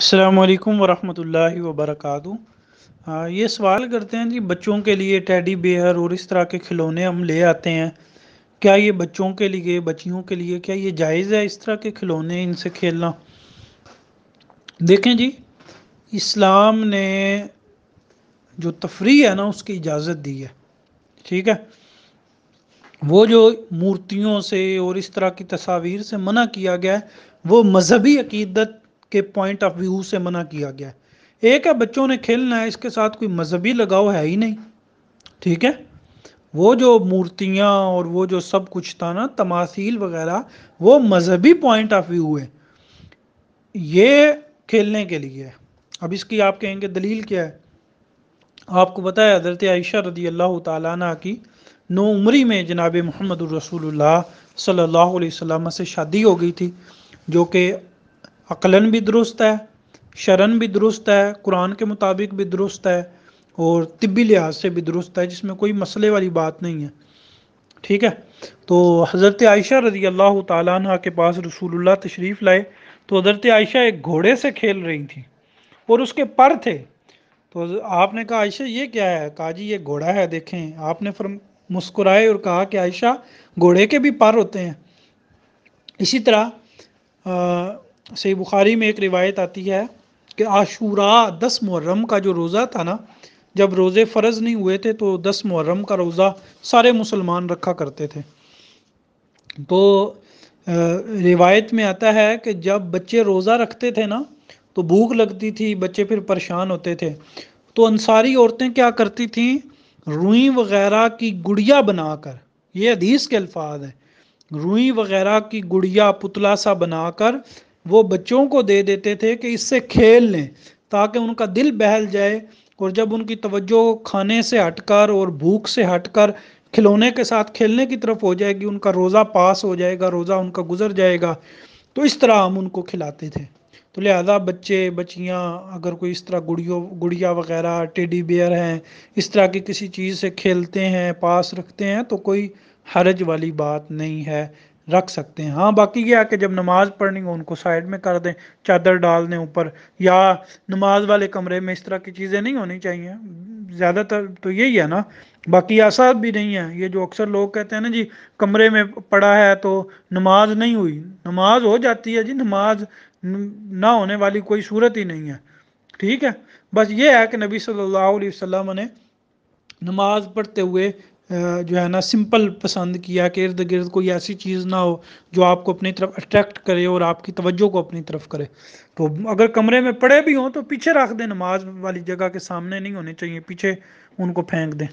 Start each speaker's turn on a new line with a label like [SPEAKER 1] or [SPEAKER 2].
[SPEAKER 1] अल्लाम वरहमल वबरक ये सवाल करते हैं जी बच्चों के लिए टैडी बेयर और इस तरह के खिलौने हम ले आते हैं क्या ये बच्चों के लिए बच्चियों के लिए क्या ये जायज़ है इस तरह के खिलौने इनसे खेलना देखें जी इस्लाम ने जो तफरी है ना उसकी इजाज़त दी है ठीक है वो जो मूर्तियों से और इस तरह की तस्वीर से मना किया गया है वो मजहबी अकीदत के पॉइंट ऑफ व्यू से मना किया गया है एक है बच्चों ने खेलना है इसके साथ कोई मजहबी लगाव है ही नहीं ठीक है वो जो मूर्तियाँ और वो जो सब कुछ था ना तमासील वगैरह वो मजहबी पॉइंट ऑफ व्यू है ये खेलने के लिए है अब इसकी आप कहेंगे दलील क्या है आपको पता है हजरत आयशा रदी अल्लाह तला की नौ उम्री में जनाब मोहम्मद रसूलुल्लाह सल्लल्लाहु अलैहि वसल्लम से शादी हो गई थी जो कि अकलन भी दुरुस्त है शरण भी दुरुस्त है कुरान के मुताबिक भी दुरुस्त है और तिब्बी लिहाज से भी दुरुस्त है जिसमें कोई मसले वाली बात नहीं है ठीक है तो हज़रत आयशा रजी अल्लाह तह के पास रसूलुल्लाह तशरीफ़ लाए तो हज़रत आयशा एक घोड़े से खेल रही थी और उसके पर थे तो आपने कहा आयशा ये क्या है कहा जी ये घोड़ा है देखें आपने फिर मुस्कुराए और कहा कि आयशा घोड़े के भी पर होते हैं इसी तरह आ, सही बुखारी में एक रिवायत आती है कि आशूरा दस मुहर्रम का जो रोज़ा था ना जब रोज़े फ़र्ज़ नहीं हुए थे तो दस मुहर्रम का रोज़ा सारे मुसलमान रखा करते थे तो रिवायत में आता है कि जब बच्चे रोज़ा रखते थे ना तो भूख लगती थी बच्चे फिर परेशान होते थे तो अंसारी औरतें क्या करती थीं रुई वगैरह की गुड़िया बनाकर ये हदीस के अल्फाज हैं रुई वगैरह की गुड़िया पुतला सा बनाकर वो बच्चों को दे देते थे कि इससे खेल लें ताकि उनका दिल बहल जाए और जब उनकी तवज्जो खाने से हटकर और भूख से हटकर खिलौने के साथ खेलने की तरफ हो जाएगी उनका रोज़ा पास हो जाएगा रोज़ा उनका गुजर जाएगा तो इस तरह हम उनको खिलाते थे तो लिहाजा बच्चे बच्चियाँ अगर कोई इस तरह गुड़ियों गुड़िया वगैरह टेडी बियर हैं इस तरह की किसी चीज़ से खेलते हैं पास रखते हैं तो कोई हरज वाली बात नहीं है रख सकते हैं हाँ बाकी यह है कि जब नमाज पढ़नी हो उनको साइड में कर दें चादर डाल दें ऊपर या नमाज वाले कमरे में इस तरह की चीज़ें नहीं होनी चाहिए ज़्यादातर तो यही है ना बाकी ऐसा भी नहीं है ये जो अक्सर लोग कहते हैं ना जी कमरे में पड़ा है तो नमाज नहीं हुई नमाज हो जाती है जी नमाज ना होने वाली कोई सूरत ही नहीं है ठीक है बस ये है कि नबी सल्लल्लाहु अलैहि वसल्लम ने नमाज पढ़ते हुए जो है ना सिंपल पसंद किया कि इर्द गिर्द कोई ऐसी चीज़ ना हो जो आपको अपनी तरफ अट्रैक्ट करे और आपकी तवज्जो को अपनी तरफ करे तो अगर कमरे में पड़े भी हों तो पीछे रख दें नमाज वाली जगह के सामने नहीं होने चाहिए पीछे उनको फेंक दें